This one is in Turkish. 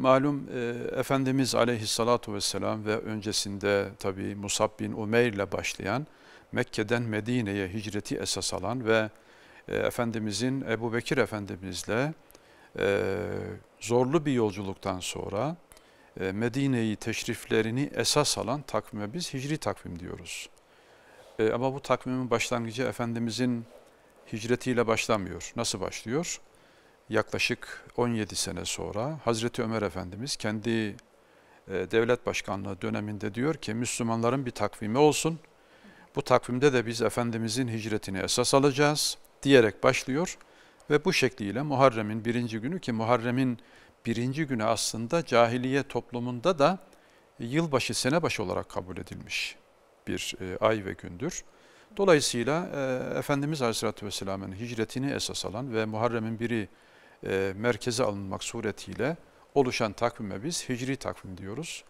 Malum e, Efendimiz aleyhissalatu vesselam ve öncesinde tabi Musab bin Umeyr ile başlayan Mekke'den Medine'ye hicreti esas alan ve e, Efendimizin Ebu Bekir Efendimizle e, zorlu bir yolculuktan sonra e, Medine'yi teşriflerini esas alan takvime biz hicri takvim diyoruz. E, ama bu takvimin başlangıcı Efendimizin hicretiyle başlamıyor. Nasıl başlıyor? yaklaşık 17 sene sonra Hazreti Ömer Efendimiz kendi e, devlet başkanlığı döneminde diyor ki Müslümanların bir takvimi olsun. Bu takvimde de biz Efendimizin hicretini esas alacağız diyerek başlıyor ve bu şekliyle Muharrem'in birinci günü ki Muharrem'in birinci günü aslında cahiliye toplumunda da yılbaşı senebaşı olarak kabul edilmiş bir e, ay ve gündür. Dolayısıyla e, Efendimiz Aleyhisselatü Vesselam'ın hicretini esas alan ve Muharrem'in biri e, merkeze alınmak suretiyle oluşan takvime biz hicri takvim diyoruz.